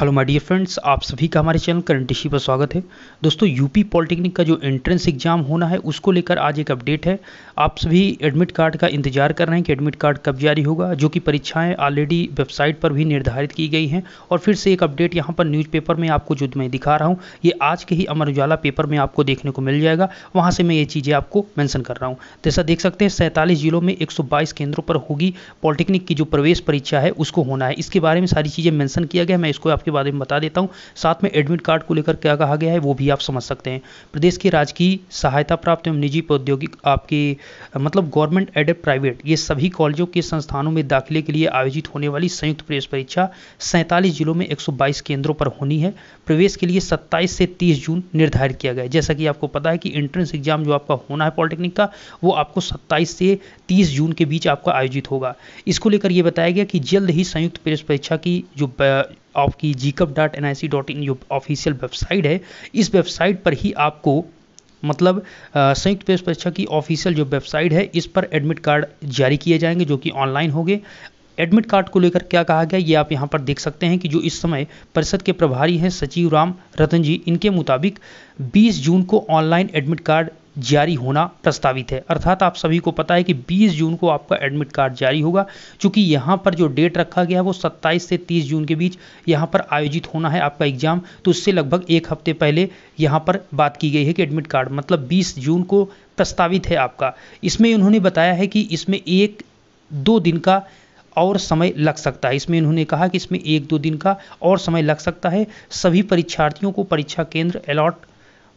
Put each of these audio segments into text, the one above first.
hello my dear friends आप सभी का हमारे चैनल करंट इशी पर स्वागत है दोस्तों यूपी पॉलिटेक्निक का जो एंट्रेंस एग्जाम होना है उसको लेकर आज एक अपडेट है आप सभी एडमिट कार्ड का इंतजार कर रहे हैं कि एडमिट कार्ड कब जारी होगा जो कि परीक्षाएं ऑलरेडी वेबसाइट पर भी निर्धारित की गई हैं और फिर से एक अपडेट यहाँ पर न्यूज़पेपर में आपको जो मैं दिखा रहा हूँ ये आज के ही अमर उजाला पेपर में आपको देखने को मिल जाएगा वहाँ से मैं ये चीज़ें आपको मैंसन कर रहा हूँ जैसा देख सकते हैं सैंतालीस जिलों में एक केंद्रों पर होगी पॉलिटेक्निक की जो प्रवेश परीक्षा है उसको होना है इसके बारे में सारी चीज़ें मैंसन किया गया मैं इसको आपके के बारे में बता देता हूँ साथ में एडमिट कार्ड को लेकर क्या कहा गया है वो भी आप समझ सकते हैं प्रदेश की राजकीय सहायता प्राप्त एवं निजी प्रौद्योगिक आपके मतलब गवर्नमेंट एडेड प्राइवेट ये सभी कॉलेजों के संस्थानों में दाखिले के लिए आयोजित होने वाली संयुक्त प्रवेश परीक्षा सैंतालीस जिलों में एक केंद्रों पर होनी है प्रवेश के लिए सत्ताईस से तीस जून निर्धारित किया गया है जैसा कि आपको पता है कि एंट्रेंस एग्जाम जो आपका होना है पॉलिटेक्निक का वो आपको सत्ताईस से तीस जून के बीच आपका आयोजित होगा इसको लेकर यह बताया गया कि जल्द ही संयुक्त प्रवेश परीक्षा की जो आपकी JEECUP dot NIC dot in डॉट इन जो ऑफिशियल वेबसाइट है इस वेबसाइट पर ही आपको मतलब संयुक्त प्रवेश परीक्षा की ऑफिशियल जो वेबसाइट है इस पर एडमिट कार्ड जारी किए जाएंगे जो कि ऑनलाइन होंगे एडमिट कार्ड को लेकर क्या कहा गया ये आप यहाँ पर देख सकते हैं कि जो इस समय परिषद के प्रभारी हैं सचिव राम रतन जी इनके मुताबिक 20 जून को ऑनलाइन एडमिट कार्ड जारी होना प्रस्तावित है अर्थात आप सभी को पता है कि 20 जून को आपका एडमिट कार्ड जारी होगा क्योंकि यहाँ पर जो डेट रखा गया है वो 27 से 30 जून के बीच यहाँ पर आयोजित होना है आपका एग्जाम तो उससे लगभग एक हफ्ते पहले यहाँ पर बात की गई है कि एडमिट कार्ड मतलब बीस जून को प्रस्तावित है आपका इसमें उन्होंने बताया है कि इसमें एक दो दिन का और समय लग सकता है इसमें इन्होंने कहा कि इसमें एक दो दिन का और समय लग सकता है सभी परीक्षार्थियों को परीक्षा केंद्र अलॉट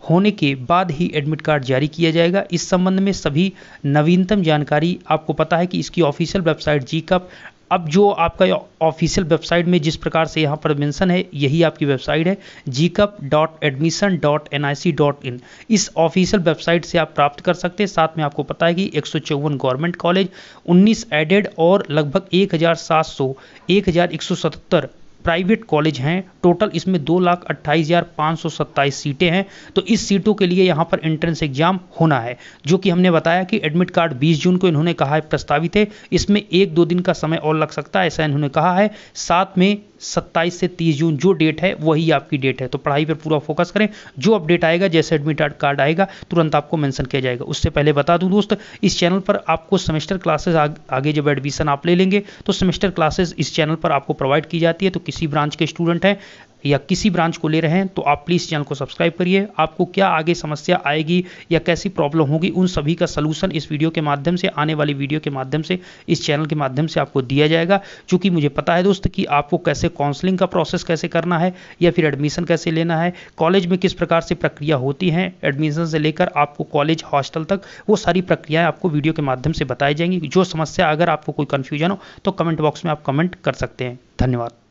होने के बाद ही एडमिट कार्ड जारी किया जाएगा इस संबंध में सभी नवीनतम जानकारी आपको पता है कि इसकी ऑफिशियल वेबसाइट जी कप अब जो आपका ऑफिशियल वेबसाइट में जिस प्रकार से यहाँ पर मेंशन है यही आपकी वेबसाइट है JEECUP dot admission dot NIC dot in डॉट इन इस ऑफिशियल वेबसाइट से आप प्राप्त कर सकते हैं साथ में आपको पता है कि एक गवर्नमेंट कॉलेज 19 एडेड और लगभग 1700 1177 प्राइवेट कॉलेज हैं टोटल इसमें दो लाख अट्ठाईस हज़ार पाँच सौ सत्ताईस सीटें हैं तो इस सीटों के लिए यहाँ पर एंट्रेंस एग्जाम होना है जो कि हमने बताया कि एडमिट कार्ड 20 जून को इन्होंने कहा है प्रस्तावित है इसमें एक दो दिन का समय और लग सकता है ऐसा इन्होंने कहा है साथ में 27 से 30 जून जो डेट है वही आपकी डेट है तो पढ़ाई पर पूरा फोकस करें जो अपडेट आएगा जैसे एडमिट कार्ड आएगा तुरंत आपको मेंशन किया जाएगा उससे पहले बता दूं दोस्त इस चैनल पर आपको सेमेस्टर क्लासेस आगे जब एडमिशन आप ले लेंगे तो सेमेस्टर क्लासेस इस चैनल पर आपको प्रोवाइड की जाती है तो किसी किसी ब्रांच के स्टूडेंट हैं या किसी ब्रांच को ले रहे हैं तो आप प्लीज़ चैनल को सब्सक्राइब करिए आपको क्या आगे समस्या आएगी या कैसी प्रॉब्लम होगी उन सभी का सलूशन इस वीडियो के माध्यम से आने वाली वीडियो के माध्यम से इस चैनल के माध्यम से आपको दिया जाएगा क्योंकि मुझे पता है दोस्त कि आपको कैसे काउंसलिंग का प्रोसेस कैसे करना है या फिर एडमिशन कैसे लेना है कॉलेज में किस प्रकार से प्रक्रिया होती है एडमिशन से लेकर आपको कॉलेज हॉस्टल तक वो सारी प्रक्रियाएँ आपको वीडियो के माध्यम से बताई जाएंगी जो समस्या अगर आपको कोई कन्फ्यूजन हो तो कमेंट बॉक्स में आप कमेंट कर सकते हैं धन्यवाद